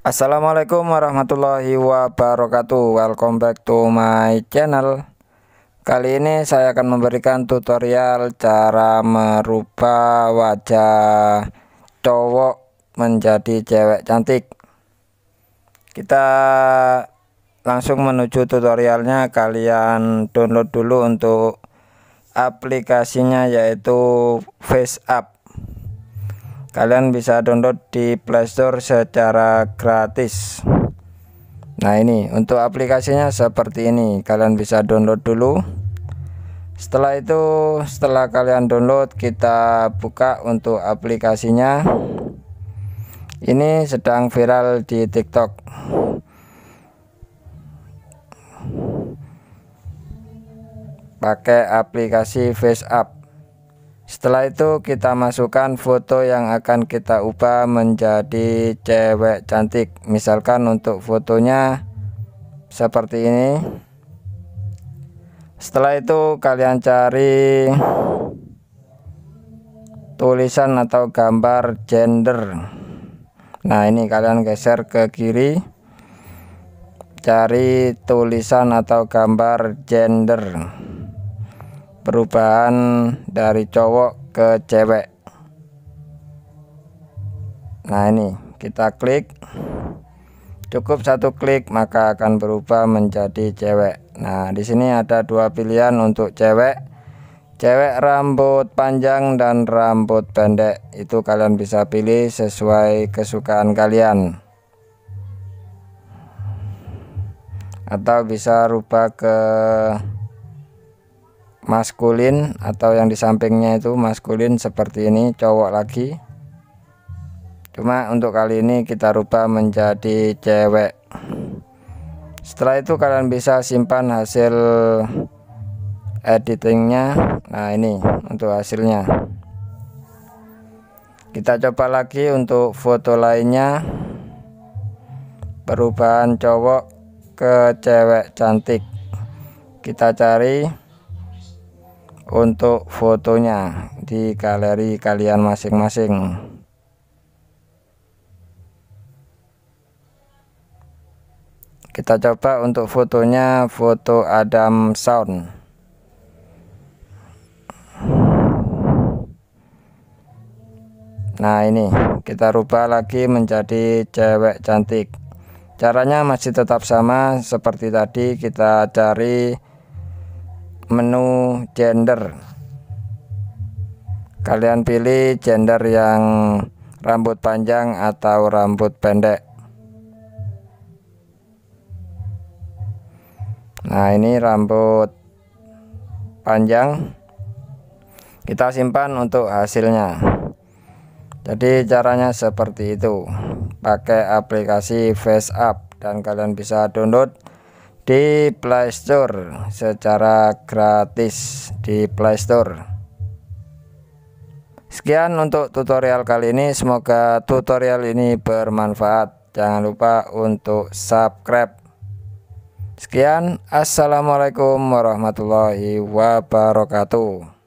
Assalamualaikum warahmatullahi wabarakatuh Welcome back to my channel Kali ini saya akan memberikan tutorial cara merubah wajah cowok menjadi cewek cantik Kita langsung menuju tutorialnya Kalian download dulu untuk aplikasinya yaitu FaceApp kalian bisa download di playstore secara gratis nah ini untuk aplikasinya seperti ini kalian bisa download dulu setelah itu setelah kalian download kita buka untuk aplikasinya ini sedang viral di tiktok pakai aplikasi face up setelah itu kita masukkan foto yang akan kita ubah menjadi cewek cantik. Misalkan untuk fotonya seperti ini. Setelah itu kalian cari tulisan atau gambar gender. Nah, ini kalian geser ke kiri. Cari tulisan atau gambar gender perubahan dari cowok ke cewek nah ini kita klik cukup satu klik maka akan berubah menjadi cewek nah di sini ada dua pilihan untuk cewek cewek rambut panjang dan rambut pendek itu kalian bisa pilih sesuai kesukaan kalian atau bisa rubah ke maskulin atau yang di sampingnya itu maskulin seperti ini cowok lagi cuma untuk kali ini kita rubah menjadi cewek setelah itu kalian bisa simpan hasil editingnya nah ini untuk hasilnya kita coba lagi untuk foto lainnya perubahan cowok ke cewek cantik kita cari untuk fotonya di galeri kalian masing-masing kita coba untuk fotonya foto Adam Sound nah ini kita rubah lagi menjadi cewek cantik caranya masih tetap sama seperti tadi kita cari menu gender. Kalian pilih gender yang rambut panjang atau rambut pendek. Nah, ini rambut panjang. Kita simpan untuk hasilnya. Jadi caranya seperti itu. Pakai aplikasi face up dan kalian bisa download di Playstore secara gratis di Playstore. Sekian untuk tutorial kali ini, semoga tutorial ini bermanfaat. Jangan lupa untuk subscribe. Sekian, Assalamualaikum warahmatullahi wabarakatuh.